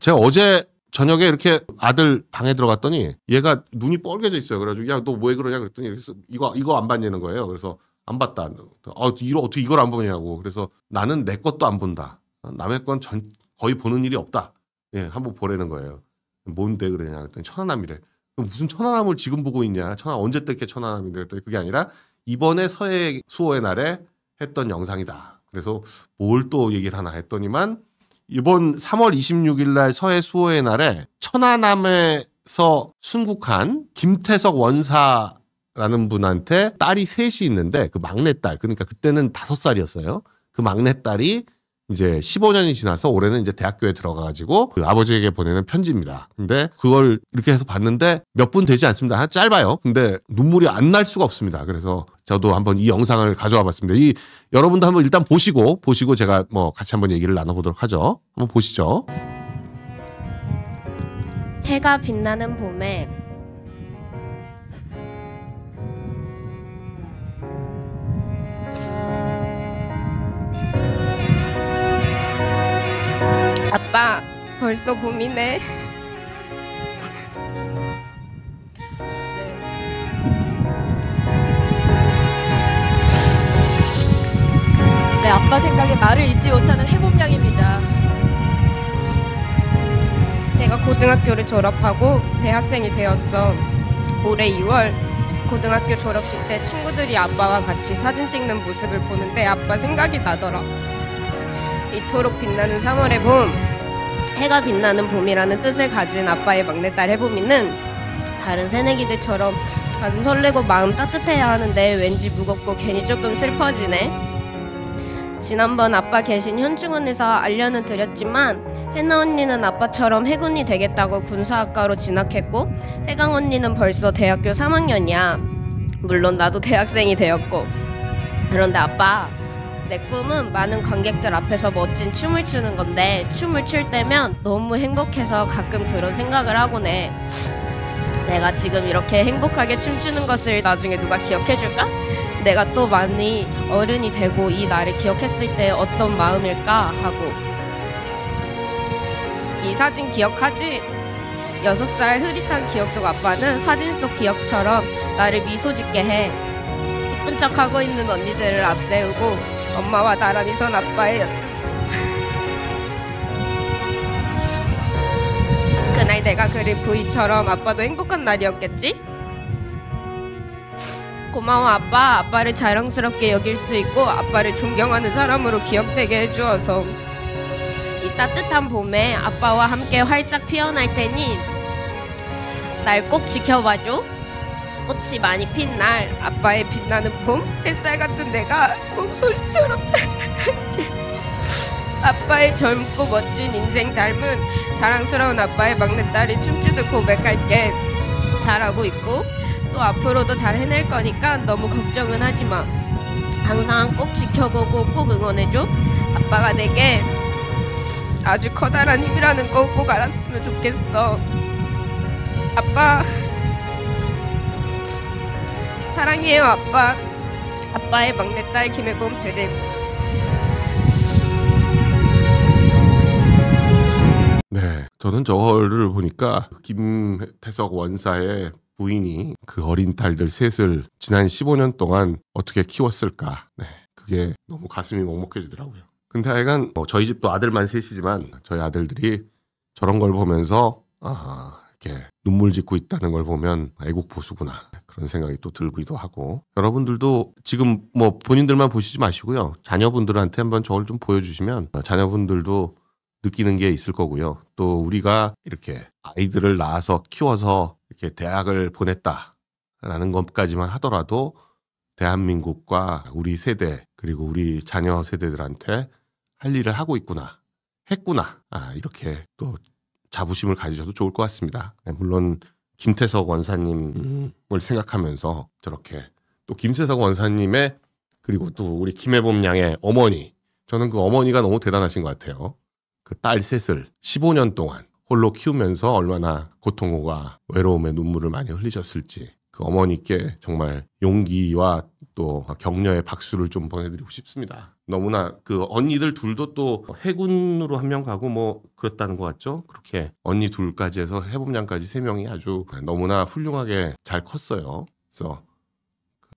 제가 어제 저녁에 이렇게 아들 방에 들어갔더니 얘가 눈이 뻘개져 있어요. 그래가지고 야너왜 그러냐 그랬더니 그래서 이거 이거 안 봤냐는 거예요. 그래서 안 봤다. 아 이거 어떻게 이걸 안 보냐고. 그래서 나는 내 것도 안 본다. 남의 건전 거의 보는 일이 없다. 예, 한번 보라는 거예요. 뭔데 그러냐 그랬더니 천안함이래. 무슨 천안함을 지금 보고 있냐. 천안 언제 때게 천안함이래 그랬더니 그게 아니라 이번에 서해 수호의 날에 했던 영상이다. 그래서 뭘 또 얘기를 하나 했더니만 이번 3월 26일 날 서해 수호의 날에 천안함에서 순국한 김태석 원사 라는 분한테 딸이 셋이 있는데 그 막내 딸 그러니까 그때는 다섯 살이었어요. 그 막내 딸이 이제 15년이 지나서 올해는 이제 대학교에 들어가가지고 그 아버지에게 보내는 편지입니다. 근데 그걸 이렇게 해서 봤는데 몇 분 되지 않습니다. 한 짧아요. 근데 눈물이 안 날 수가 없습니다. 그래서 저도 한번 이 영상을 가져와 봤습니다. 이 여러분도 한번 일단 보시고 보시고 제가 뭐 같이 한번 얘기를 나눠보도록 하죠. 한번 보시죠. 해가 빛나는 봄에 아빠 벌써 봄이네 네, 아빠 생각에 말을 잊지 못하는 해봄양입니다. 내가 고등학교를 졸업하고 대학생이 되었어. 올해 2월 고등학교 졸업식 때 친구들이 아빠와 같이 사진 찍는 모습을 보는데 아빠 생각이 나더라. 이토록 빛나는 3월의 봄, 해가 빛나는 봄이라는 뜻을 가진 아빠의 막내딸 해봄이는 다른 새내기들처럼 가슴 설레고 마음 따뜻해야 하는데 왠지 무겁고 괜히 조금 슬퍼지네. 지난번 아빠 계신 현충 원에서 알려는 드렸지만 해나 언니는 아빠처럼 해군이 되겠다고 군사학과로 진학했고 해강 언니는 벌써 대학교 3학년이야. 물론 나도 대학생이 되었고 그런데 아빠 내 꿈은 많은 관객들 앞에서 멋진 춤을 추는 건데 춤을 출 때면 너무 행복해서 가끔 그런 생각을 하곤 해. 내가 지금 이렇게 행복하게 춤추는 것을 나중에 누가 기억해줄까? 내가 또 많이 어른이 되고 이 나를 기억했을 때 어떤 마음일까 하고 이 사진 기억하지? 여섯 살 흐릿한 기억 속 아빠는 사진 속 기억처럼 나를 미소 짓게 해. 끈적하고 있는 언니들을 앞세우고 엄마와 나란히 선 아빠의 그날 내가 그린 부이처럼 아빠도 행복한 날이었겠지? 고마워 아빠 아빠를 자랑스럽게 여길 수 있고 아빠를 존경하는 사람으로 기억되게 해주어서 이 따뜻한 봄에 아빠와 함께 활짝 피어날 테니 날 꼭 지켜봐줘 꽃이 많이 핀 날 아빠의 빛나는 품, 햇살 같은 내가 꼭소리처럼 찾아갈게 아빠의 젊고 멋진 인생 닮은 자랑스러운 아빠의 막내딸이 춤추듯 고백할게 잘하고 있고 또 앞으로도 잘 해낼 거니까 너무 걱정은 하지 마 항상 꼭 지켜보고 꼭 응원해줘 아빠가 내게 아주 커다란 힘이라는 거 꼭 알았으면 좋겠어 아빠 사랑해요 아빠 아빠의 막내딸 김혜범 드림 네 저는 저를 보니까 김태석 원사의 부인이 그 어린 딸들 셋을 지난 15년 동안 어떻게 키웠을까 네 그게 너무 가슴이 먹먹해지더라고요 근데 하여간 뭐 저희 집도 아들만 셋이지만 저희 아들들이 저런 걸 보면서 아 이렇게 눈물 짓고 있다는 걸 보면 애국 보수구나 그런 생각이 또 들기도 하고 여러분들도 지금 뭐 본인들만 보시지 마시고요 자녀분들한테 한번 저걸 좀 보여주시면 자녀분들도 느끼는 게 있을 거고요 또 우리가 이렇게 아이들을 낳아서 키워서 이렇게 대학을 보냈다라는 것까지만 하더라도 대한민국과 우리 세대 그리고 우리 자녀 세대들한테 할 일을 하고 있구나 했구나 아, 이렇게 또 자부심을 가지셔도 좋을 것 같습니다. 네, 물론 김태석 원사님을 음. 생각하면서 저렇게 또 김태석 원사님의 그리고 또 우리 김해범 양의 어머니 저는 그 어머니가 너무 대단하신 것 같아요. 그 딸 셋을 15년 동안 홀로 키우면서 얼마나 고통과 외로움에 눈물을 많이 흘리셨을지 그 어머니께 정말 용기와 또 격려의 박수를 좀 보내드리고 싶습니다. 너무나 그 언니들 둘도 또 해군으로 한 명 가고 뭐 그렇다는 것 같죠? 그렇게 언니 둘까지 해서 해 b 양까지세 명이 아주 너무나 훌륭하게 잘 컸어요. 그래서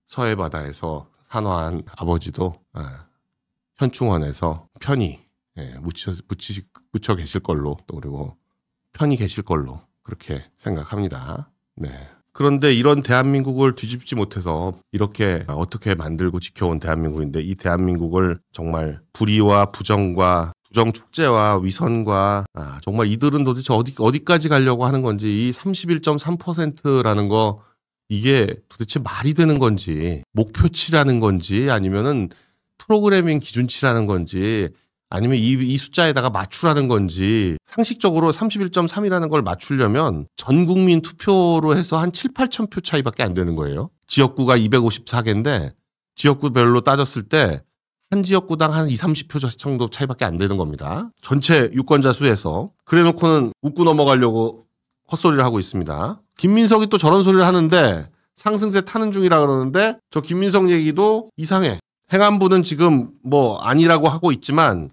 서해 바다에서 산화한 아버지도 아, 현충원에서 편히 예, 묻혀, 묻히, 묻혀 계실 걸로 또 그리고 편히 계실 걸로 그렇게 생각합니다. 네. 그런데 이런 대한민국을 뒤집지 못해서 이렇게 어떻게 만들고 지켜온 대한민국인데 이 대한민국을 정말 불의와 부정과 부정 축제와 위선과 아, 정말 이들은 도대체 어디 어디까지 가려고 하는 건지 이 31.3%라는 거 이게 도대체 말이 되는 건지 목표치라는 건지 아니면은 프로그래밍 기준치라는 건지 아니면 이, 이 숫자에다가 맞추라는 건지 상식적으로 31.3이라는 걸 맞추려면 전 국민 투표로 해서 한 7, 8천 표 차이밖에 안 되는 거예요. 지역구가 254개인데 지역구별로 따졌을 때 한 지역구당 한 2, 30표 정도 차이밖에 안 되는 겁니다. 전체 유권자 수에서 그래 놓고는 웃고 넘어가려고 헛소리를 하고 있습니다. 김민석이 또 저런 소리를 하는데 상승세 타는 중이라 그러는데 저 김민석 얘기도 이상해. 행안부는 지금 뭐 아니라고 하고 있지만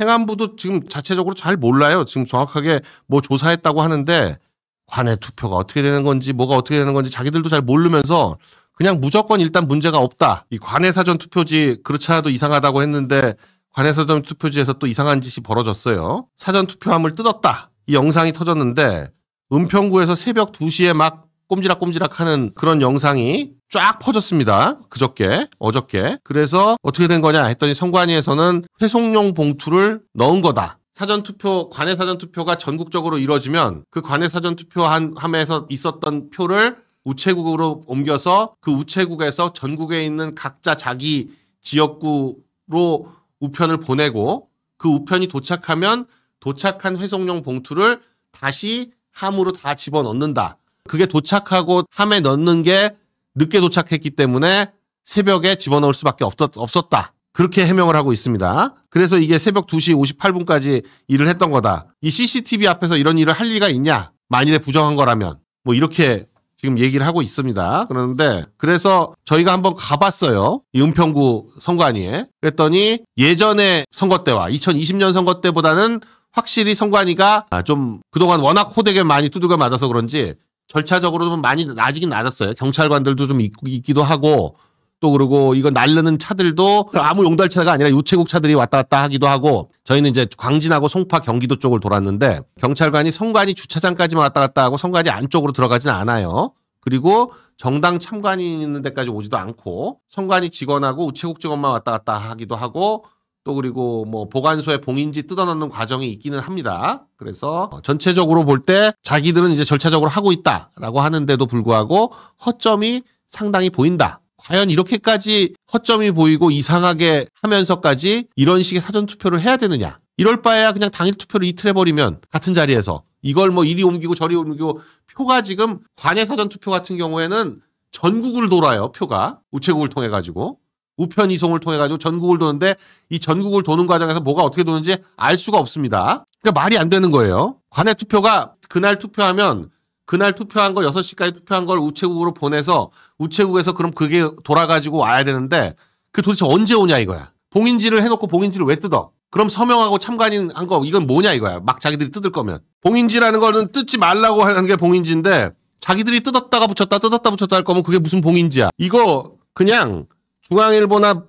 행안부도 지금 자체적으로 잘 몰라요. 지금 정확하게 뭐 조사했다고 하는데 관외 투표가 어떻게 되는 건지 뭐가 어떻게 되는 건지 자기들도 잘 모르면서 그냥 무조건 일단 문제가 없다. 이관외 사전 투표지 그렇지 않아도 이상하다고 했는데 관외 사전 투표지에서 또 이상한 짓이 벌어졌어요. 사전 투표함을 뜯었다. 이 영상이 터졌는데 은평구에서 새벽 2시에 막 꼼지락꼼지락 하는 그런 영상이 쫙 퍼졌습니다. 그저께, 어저께. 그래서 어떻게 된 거냐 했더니 선관위에서는 회송용 봉투를 넣은 거다. 사전투표, 관외 사전투표가 전국적으로 이뤄지면 그 관외 사전투표 한, 함에서 있었던 표를 우체국으로 옮겨서 그 우체국에서 전국에 있는 각자 자기 지역구로 우편을 보내고 그 우편이 도착하면 도착한 회송용 봉투를 다시 함으로 다 집어넣는다. 그게 도착하고 함에 넣는 게 늦게 도착했기 때문에 새벽에 집어넣을 수밖에 없었, 다 그렇게 해명을 하고 있습니다. 그래서 이게 새벽 2시 58분까지 일을 했던 거다. 이 CCTV 앞에서 이런 일을 할 리가 있냐? 만일에 부정한 거라면. 뭐 이렇게 지금 얘기를 하고 있습니다. 그런데 그래서 저희가 한번 가봤어요. 은평구 선관위에. 그랬더니 예전에 선거 때와 2020년 선거 때보다는 확실히 선관위가 아, 좀 그동안 워낙 호되게 많이 두들겨 맞아서 그런지 절차적으로 좀 많이 낮이긴 낮았어요. 경찰관들도 좀 있, 기도 하고 또그리고 이거 날르는 차들도 아무 용달차가 아니라 우체국 차들이 왔다 갔다 하기도 하고 저희는 이제 광진하고 송파 경기도 쪽을 돌았는데 경찰관이 선관위 주차장까지만 왔다 갔다 하고 선관위 안쪽으로 들어가진 않아요. 그리고 정당 참관인 있는 데까지 오지도 않고 선관위 직원하고 우체국 직원만 왔다 갔다 하기도 하고 또 그리고 뭐 보관소에 봉인지 뜯어놓는 과정이 있기는 합니다. 그래서 전체적으로 볼 때 자기들은 이제 절차적으로 하고 있다라고 하는데도 불구하고 허점이 상당히 보인다. 과연 이렇게까지 허점이 보이고 이상하게 하면서까지 이런 식의 사전 투표를 해야 되느냐? 이럴 바에야 그냥 당일 투표를 이틀 해버리면 같은 자리에서 이걸 뭐 이리 옮기고 저리 옮기고 표가 지금 관외 사전 투표 같은 경우에는 전국을 돌아요 표가 우체국을 통해 가지고 우편 이송을 통해 가지고 전국을 도는데 이 전국을 도는 과정에서 뭐가 어떻게 도는지 알 수가 없습니다. 그러니까 말이 안 되는 거예요. 관내 투표가 그날 투표하면 그날 투표한 거 6시까지 투표한 걸 우체국으로 보내서 우체국에서 그럼 그게 돌아가지고 와야 되는데 그 도대체 언제 오냐 이거야. 봉인지를 해놓고 봉인지를 왜 뜯어? 그럼 서명하고 참관인 한 거 이건 뭐냐 이거야. 막 자기들이 뜯을 거면. 봉인지라는 거는 뜯지 말라고 하는 게 봉인지인데 자기들이 뜯었다가 붙였다 뜯었다 붙였다 할 거면 그게 무슨 봉인지야. 이거 그냥 중앙일보나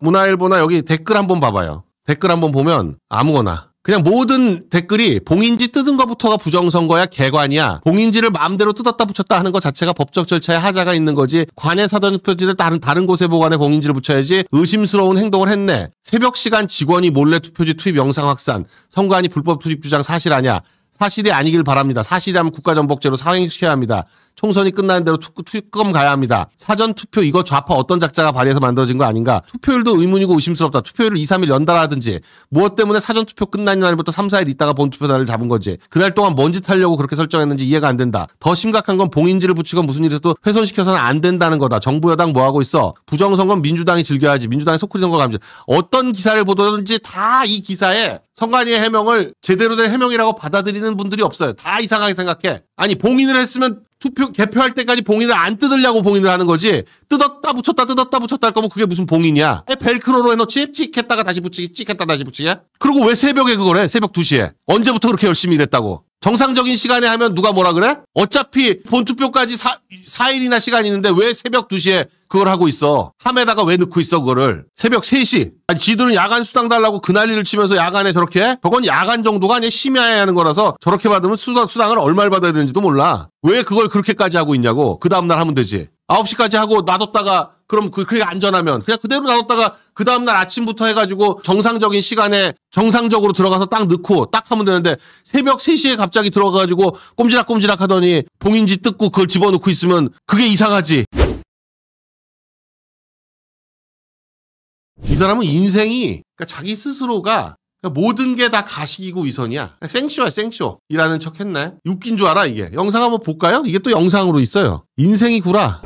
문화일보나 여기 댓글 한번 봐봐요. 댓글 한번 보면 아무거나 그냥 모든 댓글이 봉인지 뜯은 것부터가 부정선거야 개관이야 봉인지를 마음대로 뜯었다 붙였다 하는 것 자체가 법적 절차에 하자가 있는 거지 관의 사전투표지를 다른 다른 곳에 보관해 봉인지를 붙여야지 의심스러운 행동을 했네 새벽 시간 직원이 몰래 투표지 투입 영상 확산 선관위 불법 투입 주장 사실 아냐 사실이 아니길 바랍니다 사실이라면 국가전복죄로 상행시켜야 합니다 총선이 끝나는 대로 축 투, 투금 가야 합니다. 사전 투표 이거 좌파 어떤 작자가 발의해서 만들어진 거 아닌가? 투표율도 의문이고 의심스럽다. 투표율을 2, 3일 연달아 하든지 무엇 때문에 사전 투표 끝나는 날부터 3, 4일 있다가 본투표 날을 잡은 건지 그날 동안 뭔짓 하려고 그렇게 설정했는지 이해가 안 된다. 더 심각한 건 봉인지를 붙이고 무슨 일에서도 훼손시켜서는 안 된다는 거다. 정부 여당 뭐 하고 있어? 부정선거 민주당이 즐겨야지. 민주당의 소쿠리 선거 감지. 어떤 기사를 보든지 다 이 기사에 성관위의 해명을 제대로 된 해명이라고 받아들이는 분들이 없어요. 다 이상하게 생각해. 아니 봉인을 했으면 투표 개표할 때까지 봉인을 안 뜯으려고 봉인을 하는 거지 뜯었다 붙였다 뜯었다 붙였다 할 거면 그게 무슨 봉인이야 벨크로로 해놓지 찍했다가 다시 붙이기 찍했다 다시 붙이기 그리고 왜 새벽에 그걸 해 새벽 2시에 언제부터 그렇게 열심히 일했다고 정상적인 시간에 하면 누가 뭐라 그래? 어차피 본투표까지 사, 4일이나 시간이 있는데 왜 새벽 2시에 그걸 하고 있어? 함에다가 왜 넣고 있어 그거를? 새벽 3시. 아니 지들은 야간 수당 달라고 그 난리를 치면서 야간에 저렇게 해? 그건 야간 정도가 아니야 심야에 하는 거라서 저렇게 받으면 수당, 수당을 얼마를 받아야 되는지도 몰라. 왜 그걸 그렇게까지 하고 있냐고. 그 다음날 하면 되지. 9시까지 하고 놔뒀다가 그럼 그, 그게 안전하면 그냥 그대로 놔뒀다가 그 다음날 아침부터 해가지고 정상적인 시간에 정상적으로 들어가서 딱 넣고 딱 하면 되는데 새벽 3시에 갑자기 들어가가지고 꼼지락꼼지락 하더니 봉인지 뜯고 그걸 집어넣고 있으면 그게 이상하지. 이 사람은 인생이 그러니까 자기 스스로가 그러니까 모든 게 다 가식이고 위선이야. 그러니까 생쇼야 생쇼. 이라는 척 했네. 웃긴 줄 알아 이게. 영상 한번 볼까요? 이게 또 영상으로 있어요. 인생이구라.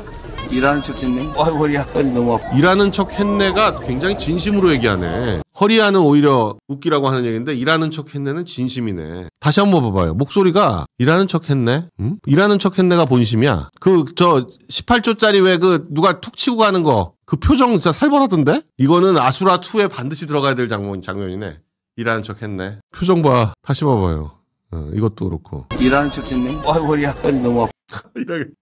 일하는 척 했네. 아, 머리 약 너무 아파. 일하는 척 했네가 굉장히 진심으로 얘기하네. 허리야는 오히려 웃기라고 하는 얘기인데 일하는 척 했네는 진심이네. 다시 한 번 봐봐요. 목소리가 일하는 척 했네. 응? 일하는 척 했네가 본심이야. 그 저 18조짜리 왜그 누가 툭 치고 가는 거그 표정 진짜 살벌하던데? 이거는 아수라 2에 반드시 들어가야 될 장면 장면이네. 일하는 척 했네. 표정 봐. 다시 봐봐요. 어, 이것도 그렇고. 일하는 척 했네. 아, 머리 약간 너무 아파.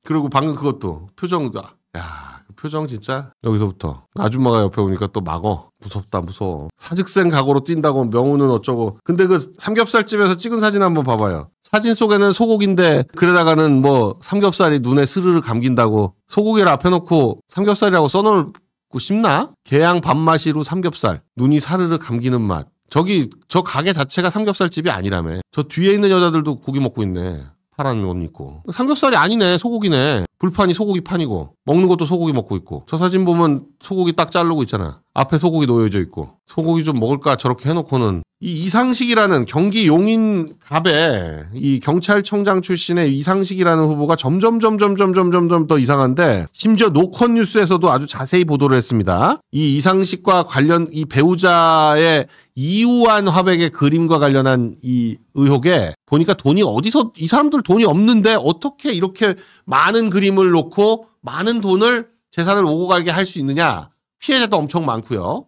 그리고 방금 그것도 표정도 야, 그 표정 진짜 여기서부터 아줌마가 옆에 오니까 또 막어. 무섭다, 무서워. 사직생 각오로 뛴다고 명우는 어쩌고. 근데 그 삼겹살집에서 찍은 사진 한번 봐봐요. 사진 속에는 소고기인데 그러다가는 뭐 삼겹살이 눈에 스르르 감긴다고 소고기를 앞에 놓고 삼겹살이라고 써놓고 싶나? 개양 밥맛이로 삼겹살. 눈이 사르르 감기는 맛. 저기 저 가게 자체가 삼겹살집이 아니라며. 저 뒤에 있는 여자들도 고기 먹고 있네. 사람이 못 믿고. 삼겹살이 아니네. 소고기네. 불판이 소고기 판이고. 먹는 것도 소고기 먹고 있고. 저 사진 보면 소고기 딱 자르고 있잖아. 앞에 소고기 놓여져 있고. 소고기 좀 먹을까 저렇게 해놓고는 이 이상식이라는 경기 용인 갑에 이 경찰청장 출신의 이상식이라는 후보가 점점 점점 점점 점점 더 이상한데 심지어 노컷 뉴스에서도 아주 자세히 보도를 했습니다. 이 이상식과 관련 이 배우자의 이우환 화백의 그림과 관련한 이 의혹에 보니까 돈이 어디서 이 사람들 돈이 없는데 어떻게 이렇게 많은 그림을 놓고 많은 돈을 재산을 오고 가게 할 수 있느냐 피해자도 엄청 많고요.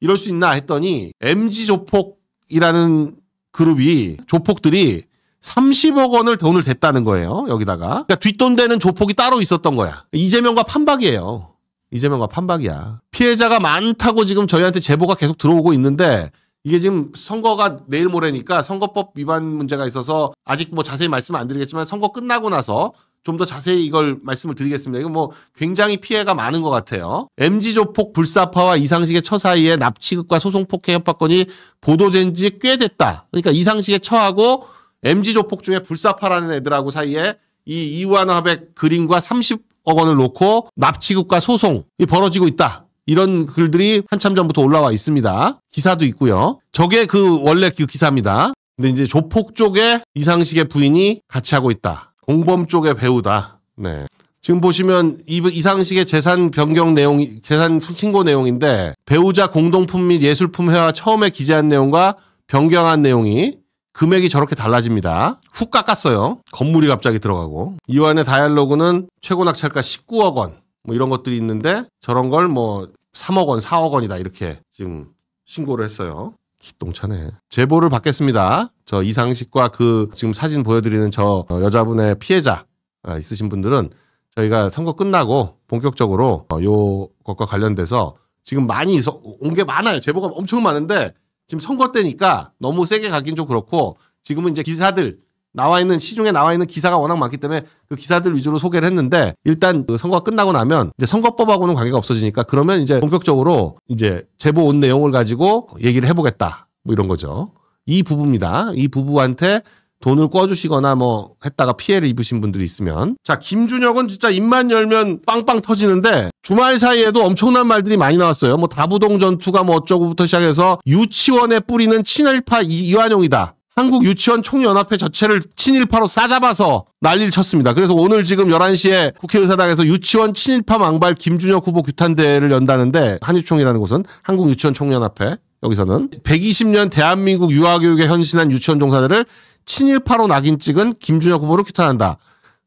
이럴 수 있나 했더니 MG 조폭 이라는 그룹이 조폭들이 30억 원을 돈을 댔다는 거예요. 여기다가. 그러니까 뒷돈 되는 조폭이 따로 있었던 거야. 이재명과 판박이에요. 이재명과 판박이야. 피해자가 많다고 지금 저희한테 제보가 계속 들어오고 있는데 이게 지금 선거가 내일 모레니까 선거법 위반 문제가 있어서 아직 뭐 자세히 말씀 안 드리겠지만 선거 끝나고 나서 좀더 자세히 이걸 말씀을 드리겠습니다. 이거 뭐 굉장히 피해가 많은 것 같아요. MG 조폭 불사파와 이상식의 처 사이에 납치극과 소송 폭행 협박건이 보도된 지 꽤 됐다. 그러니까 이상식의 처하고 MG 조폭 중에 불사파라는 애들하고 사이에 이 이완 화백 그림과 30억 원을 놓고 납치극과 소송이 벌어지고 있다. 이런 글들이 한참 전부터 올라와 있습니다. 기사도 있고요. 저게 그 원래 그 기사입니다. 근데 이제 조폭 쪽에 이상식의 부인이 같이 하고 있다. 공범 쪽의 배우다. 네. 지금 보시면 이상식의 이 재산 변경 내용, 재산 신고 내용인데 배우자 공동품 및 예술품회와 처음에 기재한 내용과 변경한 내용이 금액이 저렇게 달라집니다. 훅 깎았어요. 건물이 갑자기 들어가고. 이완의 다이얼로그는 최고 낙찰가 19억 원. 뭐 이런 것들이 있는데 저런 걸 뭐 3억 원, 4억 원이다. 이렇게 지금 신고를 했어요. 기똥차네. 제보를 받겠습니다. 저 이상식과 그 지금 사진 보여드리는 저 어, 여자분의 피해자 아, 있으신 분들은 저희가 선거 끝나고 본격적으로 어, 요 것과 관련돼서 지금 많이 온 게 많아요. 제보가 엄청 많은데 지금 선거 때니까 너무 세게 가긴 좀 그렇고 지금은 이제 기사들 나와 있는 시중에 나와 있는 기사가 워낙 많기 때문에 그 기사들 위주로 소개를 했는데 일단 그 선거가 끝나고 나면 이제 선거법하고는 관계가 없어지니까 그러면 이제 본격적으로 이제 제보 온 내용을 가지고 얘기를 해보겠다 뭐 이런 거죠. 이 부부입니다. 이 부부한테 돈을 꿔주시거나 뭐 했다가 피해를 입으신 분들이 있으면 자 김준혁은 진짜 입만 열면 빵빵 터지는데 주말 사이에도 엄청난 말들이 많이 나왔어요 뭐 다부동 전투가 뭐 어쩌고부터 시작해서 유치원에 뿌리는 친일파 이완용이다 한국 유치원 총연합회 자체를 친일파로 싸잡아서 난리를 쳤습니다. 그래서 오늘 지금 11시에 국회의사당에서 유치원 친일파 망발 김준혁 후보 규탄대회를 연다는데 한유총이라는 곳은 한국 유치원 총연합회 여기서는 120년 대한민국 유아교육에 헌신한 유치원 종사자를 친일파로 낙인 찍은 김준혁 후보로 규탄한다.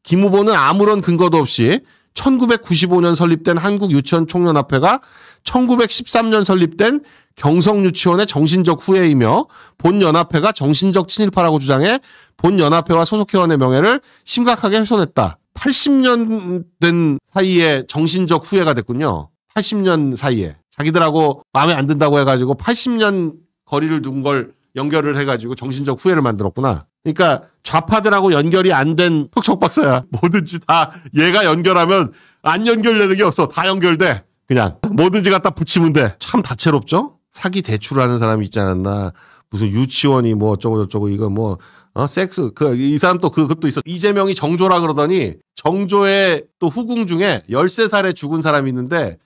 김 후보는 아무런 근거도 없이 1995년 설립된 한국 유치원 총연합회가 1913년 설립된 경성유치원의 정신적 후예이며 본연합회가 정신적 친일파라고 주장해 본연합회와 소속회원의 명예를 심각하게 훼손했다. 80년 된 사이에 정신적 후예가 됐군요. 80년 사이에. 자기들하고 마음에 안 든다고 해가지고 80년 거리를 둔 걸 연결을 해가지고 정신적 후회를 만들었구나. 그러니까 좌파들하고 연결이 안된 척척 박사야. 뭐든지 다 얘가 연결하면 안 연결되는 게 없어. 다 연결돼. 그냥 뭐든지 갖다 붙이면 돼. 참 다채롭죠? 사기 대출하는 사람이 있지 않았나 무슨 유치원이 뭐 어쩌고 저쩌고 이거 뭐 어, 섹스 그 이 사람 또 그, 것도 있어 이재명이 정조라 그러더니 정조의 또 후궁 중에 13살에 죽은 사람이 있는데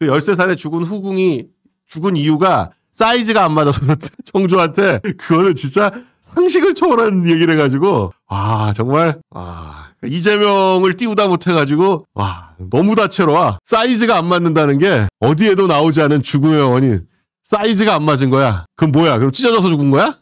그 13살에 죽은 후궁이 죽은 이유가 사이즈가 안 맞아서 그렇대. 정조한테 그거를 진짜 상식을 초월한 얘기를 해가지고 와 정말 아 이재명을 띄우다 못해가지고 와 너무 다채로워 사이즈가 안 맞는다는 게 어디에도 나오지 않은 죽음의 원인 사이즈가 안 맞은 거야. 그럼 뭐야? 그럼 찢어져서 죽은 거야?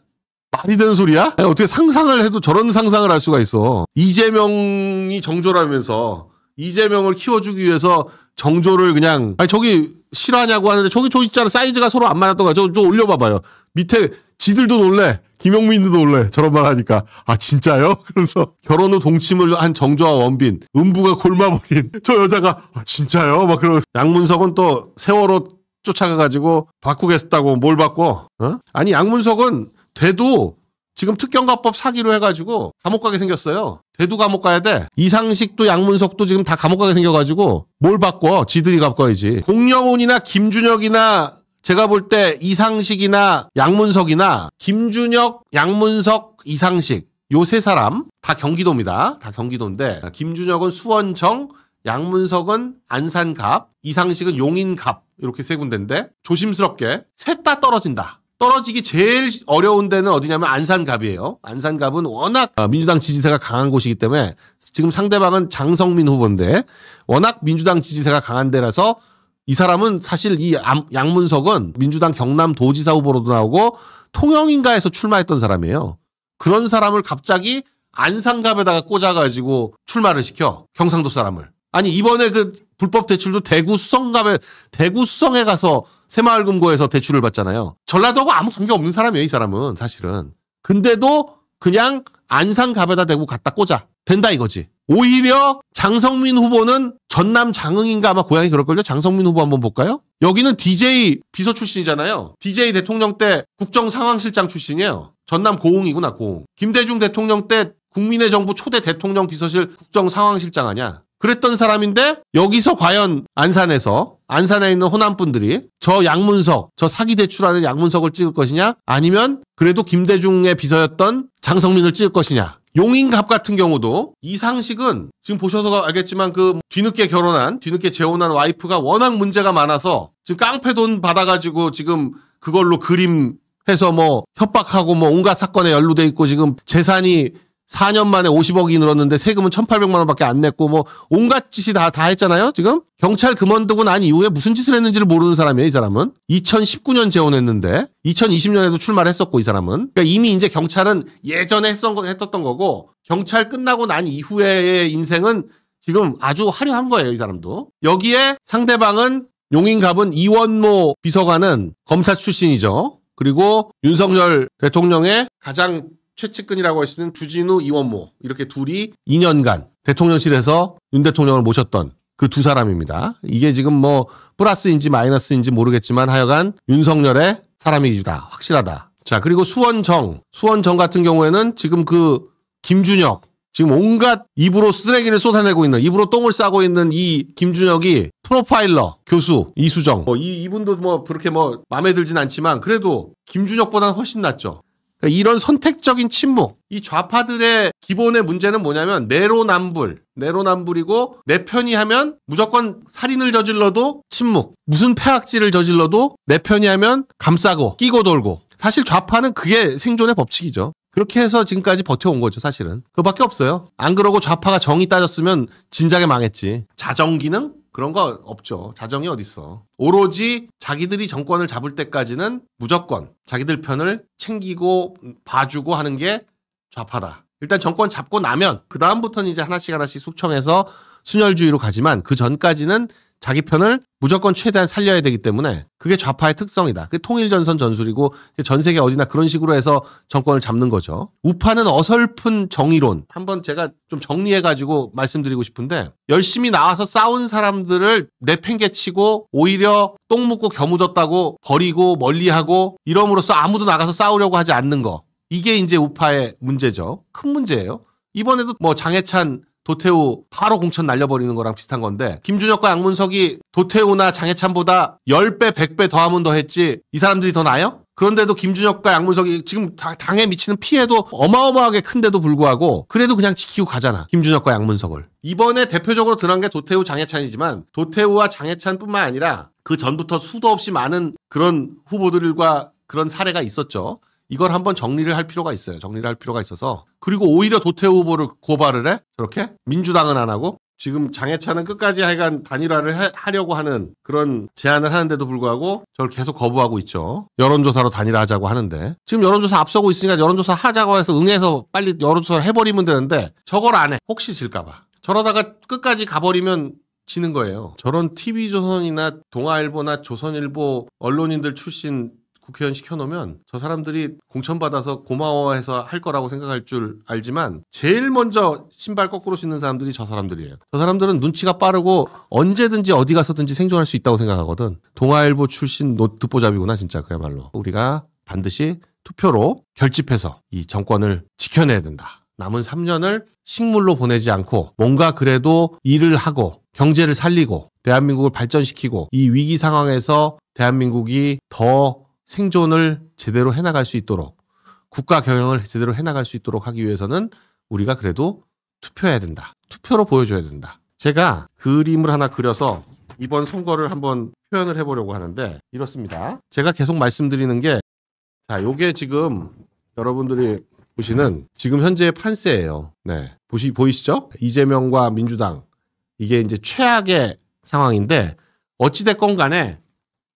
말이 되는 소리야? 아니, 어떻게 상상을 해도 저런 상상을 할 수가 있어. 이재명이 정조라면서 이재명을 키워주기 위해서 정조를 그냥 아니 저기 싫어하냐고 하는데 저기 저 있잖아 사이즈가 서로 안 맞았던 거야. 저, 저 올려봐봐요. 밑에 지들도 놀래. 김용민도 놀래. 저런 말 하니까. 아, 진짜요? 그래서 결혼 후 동침을 한 정조와 원빈. 음부가 골마버린 저 여자가, 아, 진짜요? 막 그러고. 양문석은 또 세월호 쫓아가가지고 바꾸겠다고 뭘 바꿔? 어? 아니 양문석은 돼도 지금 특경가법 사기로 해가지고 감옥 가게 생겼어요. 돼도 감옥 가야 돼. 이상식도 양문석도 지금 다 감옥 가게 생겨가지고 뭘 바꿔? 지들이 바꿔야지. 공영훈이나 김준혁이나 제가 볼 때 이상식이나 양문석이나 김준혁, 양문석, 이상식 요 세 사람 다 경기도입니다. 다 경기도인데 김준혁은 수원청 양문석은 안산갑, 이상식은 용인갑 이렇게 세 군데인데 조심스럽게 셋 다 떨어진다. 떨어지기 제일 어려운 데는 어디냐면 안산갑이에요. 안산갑은 워낙 아, 민주당 지지세가 강한 곳이기 때문에 지금 상대방은 장성민 후보인데 워낙 민주당 지지세가 강한 데라서 이 사람은 사실 이 양문석은 민주당 경남 도지사 후보로도 나오고 통영인가에서 출마했던 사람이에요. 그런 사람을 갑자기 안산갑에다가 꽂아가지고 출마를 시켜 경상도 사람을. 아니 이번에 그 불법 대출도 대구 수성갑에 대구 수성에 가서 새마을금고에서 대출을 받잖아요. 전라도하고 아무 관계 없는 사람이에요, 이 사람은 사실은. 근데도 그냥 안산갑에다 대고 갖다 꽂아 된다 이거지. 오히려 장성민 후보는 전남 장흥인가 아마 고향이 그럴걸요. 장성민 후보 한번 볼까요? 여기는 DJ 비서 출신이잖아요. DJ 대통령 때 국정상황실장 출신이에요. 전남 고흥이구나 고흥. 김대중 대통령 때 국민의 정부 초대 대통령 비서실 국정상황실장 아니야. 그랬던 사람인데 여기서 과연 안산에서 안산에 있는 호남 분들이 저 양문석, 저 사기 대출하는 양문석을 찍을 것이냐 아니면 그래도 김대중의 비서였던 장성민을 찍을 것이냐 용인갑 같은 경우도 이 상식은 지금 보셔서 알겠지만 그 뒤늦게 결혼한 뒤늦게 재혼한 와이프가 워낙 문제가 많아서 지금 깡패 돈 받아가지고 지금 그걸로 그림 해서 뭐 협박하고 뭐 온갖 사건에 연루돼 있고 지금 재산이 4년 만에 50억이 늘었는데 세금은 1,800만 원밖에 안 냈고 뭐 온갖 짓이 다다 다 했잖아요. 지금 경찰 그만두고 난 이후에 무슨 짓을 했는지를 모르는 사람이에요. 이 사람은 2019년 재혼했는데 2020년에도 출마를 했었고 이 사람은 그러니까 이미 이제 경찰은 예전에 했던 거 했었던 거고 경찰 끝나고 난 이후의 인생은 지금 아주 화려한 거예요. 이 사람도 여기에 상대방은 용인갑은 이원모 비서관은 검사 출신이죠. 그리고 윤석열 대통령의 가장 최측근이라고 할 수 있는 주진우, 이원모 이렇게 둘이 2년간 대통령실에서 윤 대통령을 모셨던 그 두 사람입니다. 이게 지금 뭐 플러스인지 마이너스인지 모르겠지만 하여간 윤석열의 사람이다. 확실하다. 자, 그리고 수원정. 수원정 같은 경우에는 지금 그 김준혁 지금 온갖 입으로 쓰레기를 쏟아내고 있는 입으로 똥을 싸고 있는 이 김준혁이 프로파일러 교수 이수정 뭐 이, 이분도 뭐 그렇게 뭐 마음에 들진 않지만 그래도 김준혁보다는 훨씬 낫죠. 그러니까 이런 선택적인 침묵, 이 좌파들의 기본의 문제는 뭐냐면 내로남불, 내로남불이고 내 편이 하면 무조건 살인을 저질러도 침묵, 무슨 폐악질을 저질러도 내 편이 하면 감싸고 끼고 돌고. 사실 좌파는 그게 생존의 법칙이죠. 그렇게 해서 지금까지 버텨온 거죠, 사실은. 그거밖에 없어요. 안 그러고 좌파가 정이 따졌으면 진작에 망했지. 자정 기능? 그런 거 없죠. 자정이 어딨어. 오로지 자기들이 정권을 잡을 때까지는 무조건 자기들 편을 챙기고 봐주고 하는 게 좌파다. 일단 정권 잡고 나면 그 다음부터는 이제 하나씩 하나씩 숙청해서 순혈주의로 가지만 그 전까지는 자기 편을 무조건 최대한 살려야 되기 때문에 그게 좌파의 특성이다. 그게 통일전선 전술이고 전 세계 어디나 그런 식으로 해서 정권을 잡는 거죠. 우파는 어설픈 정의론. 한번 제가 좀 정리해가지고 말씀드리고 싶은데 열심히 나와서 싸운 사람들을 내팽개치고 오히려 똥 묻고 겨무졌다고 버리고 멀리하고 이러므로써 아무도 나가서 싸우려고 하지 않는 거. 이게 이제 우파의 문제죠. 큰 문제예요. 이번에도 뭐 장해찬 도태우 바로 공천 날려버리는 거랑 비슷한 건데 김준혁과 양문석이 도태우나 장해찬보다 10배, 100배 더 하면 더 했지 이 사람들이 더 나아요? 그런데도 김준혁과 양문석이 지금 당에 미치는 피해도 어마어마하게 큰데도 불구하고 그래도 그냥 지키고 가잖아. 김준혁과 양문석을. 이번에 대표적으로 드러난 게 도태우 장해찬이지만 도태우와 장해찬뿐만 아니라 그 전부터 수도 없이 많은 그런 후보들과 그런 사례가 있었죠. 이걸 한번 정리를 할 필요가 있어요. 정리를 할 필요가 있어서 그리고 오히려 도태 후보를 고발을 해 저렇게 민주당은 안 하고 지금 장해찬은 끝까지 하여간 단일화를 해, 하려고 하는 그런 제안을 하는데도 불구하고 저를 계속 거부하고 있죠. 여론조사로 단일화하자고 하는데 지금 여론조사 앞서고 있으니까 여론조사 하자고 해서 응해서 빨리 여론조사를 해버리면 되는데 저걸 안 해. 혹시 질까봐. 저러다가 끝까지 가버리면 지는 거예요. 저런 TV조선이나 동아일보나 조선일보 언론인들 출신 국회의원 시켜놓으면 저 사람들이 공천받아서 고마워해서 할 거라고 생각할 줄 알지만 제일 먼저 신발 거꾸로 신는 사람들이 저 사람들이에요. 저 사람들은 눈치가 빠르고 언제든지 어디 가서든지 생존할 수 있다고 생각하거든. 동아일보 출신 노트보잡이구나 진짜 그야말로. 우리가 반드시 투표로 결집해서 이 정권을 지켜내야 된다. 남은 3년을 식물로 보내지 않고 뭔가 그래도 일을 하고 경제를 살리고 대한민국을 발전시키고 이 위기 상황에서 대한민국이 더 생존을 제대로 해나갈 수 있도록 국가 경영을 제대로 해나갈 수 있도록 하기 위해서는 우리가 그래도 투표해야 된다. 투표로 보여줘야 된다. 제가 그림을 하나 그려서 이번 선거를 한번 표현을 해보려고 하는데 이렇습니다. 제가 계속 말씀드리는 게 자, 요게 지금 여러분들이 보시는 지금 현재의 판세예요. 네. 보시, 보이시죠? 이재명과 민주당. 이게 이제 최악의 상황인데 어찌됐건 간에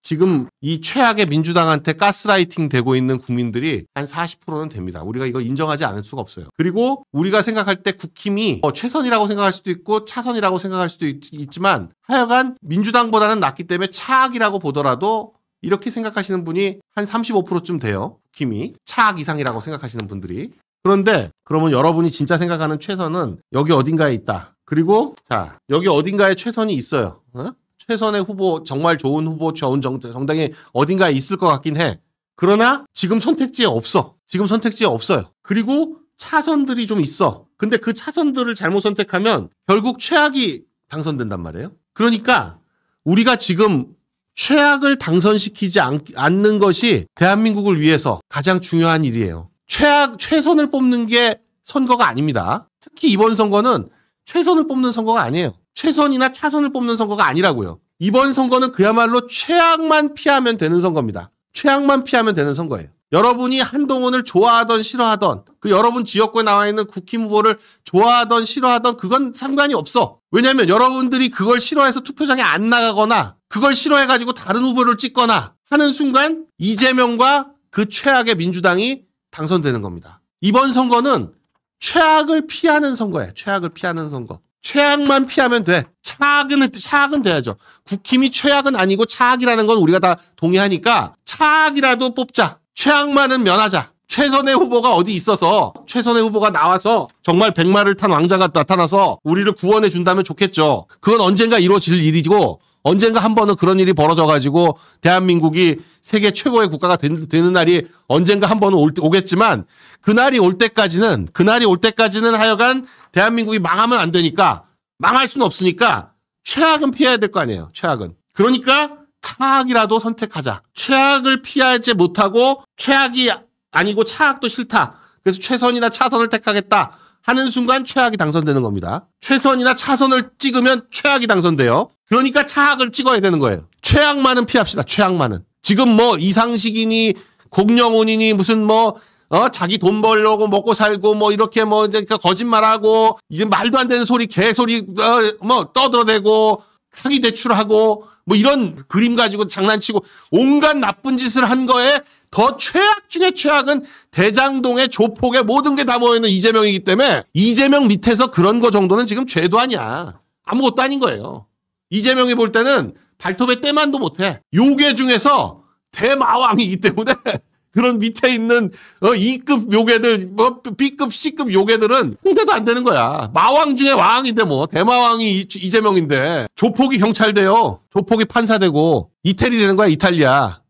지금 이 최악의 민주당한테 가스라이팅 되고 있는 국민들이 한 40%는 됩니다. 우리가 이거 인정하지 않을 수가 없어요. 그리고 우리가 생각할 때 국힘이 어, 최선이라고 생각할 수도 있고 차선이라고 생각할 수도 있, 있지만 하여간 민주당보다는 낫기 때문에 차악이라고 보더라도 이렇게 생각하시는 분이 한 35%쯤 돼요. 국힘이 차악 이상이라고 생각하시는 분들이. 그런데 그러면 여러분이 진짜 생각하는 최선은 여기 어딘가에 있다. 그리고 자 여기 어딘가에 최선이 있어요. 어? 최선의 후보, 정말 좋은 후보, 좋은 정, 정당이 어딘가에 있을 것 같긴 해. 그러나 지금 선택지에 없어. 지금 선택지에 없어요. 그리고 차선들이 좀 있어. 근데 그 차선들을 잘못 선택하면 결국 최악이 당선된단 말이에요. 그러니까 우리가 지금 최악을 당선시키지 않, 않는 것이 대한민국을 위해서 가장 중요한 일이에요. 최악, 최선을 뽑는 게 선거가 아닙니다. 특히 이번 선거는 최선을 뽑는 선거가 아니에요. 최선이나 차선을 뽑는 선거가 아니라고요. 이번 선거는 그야말로 최악만 피하면 되는 선거입니다. 최악만 피하면 되는 선거예요. 여러분이 한동훈을 좋아하던 싫어하던 그 여러분 지역구에 나와 있는 국힘 후보를 좋아하던 싫어하던 그건 상관이 없어. 왜냐하면 여러분들이 그걸 싫어해서 투표장에 안 나가거나 그걸 싫어해가지고 다른 후보를 찍거나 하는 순간 이재명과 그 최악의 민주당이 당선되는 겁니다. 이번 선거는 최악을 피하는 선거예요. 최악을 피하는 선거. 최악만 피하면 돼. 차악은, 차악은 돼야죠. 국힘이 최악은 아니고 차악이라는 건 우리가 다 동의하니까 차악이라도 뽑자. 최악만은 면하자. 최선의 후보가 어디 있어서 최선의 후보가 나와서 정말 백마를 탄 왕자가 나타나서 우리를 구원해 준다면 좋겠죠. 그건 언젠가 이루어질 일이고 언젠가 한 번은 그런 일이 벌어져가지고 대한민국이 세계 최고의 국가가 된, 되는 날이 언젠가 한 번은 올, 오겠지만 그날이 올 때까지는 그날이 올 때까지는 하여간 대한민국이 망하면 안 되니까 망할 수는 없으니까 최악은 피해야 될 거 아니에요. 최악은. 그러니까 차악이라도 선택하자. 최악을 피하지 못하고 최악이 아니고 차악도 싫다. 그래서 최선이나 차선을 택하겠다. 하는 순간 최악이 당선되는 겁니다. 최선이나 차선을 찍으면 최악이 당선돼요. 그러니까 차악을 찍어야 되는 거예요. 최악만은 피합시다. 최악만은. 지금 뭐 이상식이니 공영훈이니 무슨 뭐 어, 자기 돈 벌려고 먹고 살고 뭐 이렇게 뭐 이제 그 거짓말하고 이제 말도 안 되는 소리 개소리 어, 뭐 떠들어대고 사기 대출하고 뭐 이런 그림 가지고 장난치고 온갖 나쁜 짓을 한 거에 더 최악 중에 최악은 대장동의 조폭의 모든 게 다 모여있는 이재명이기 때문에 이재명 밑에서 그런 거 정도는 지금 죄도 아니야. 아무것도 아닌 거예요. 이재명이 볼 때는 발톱에 때만도 못해. 요괴 중에서 대마왕이기 때문에 그런 밑에 있는 어, 2급 요괴들, 뭐 B급, C급 요괴들은 홍대도 안 되는 거야. 마왕 중에 왕인데 뭐 대마왕이 이, 이재명인데 조폭이 경찰돼요. 조폭이 판사되고 이태리 되는 거야 이탈리아.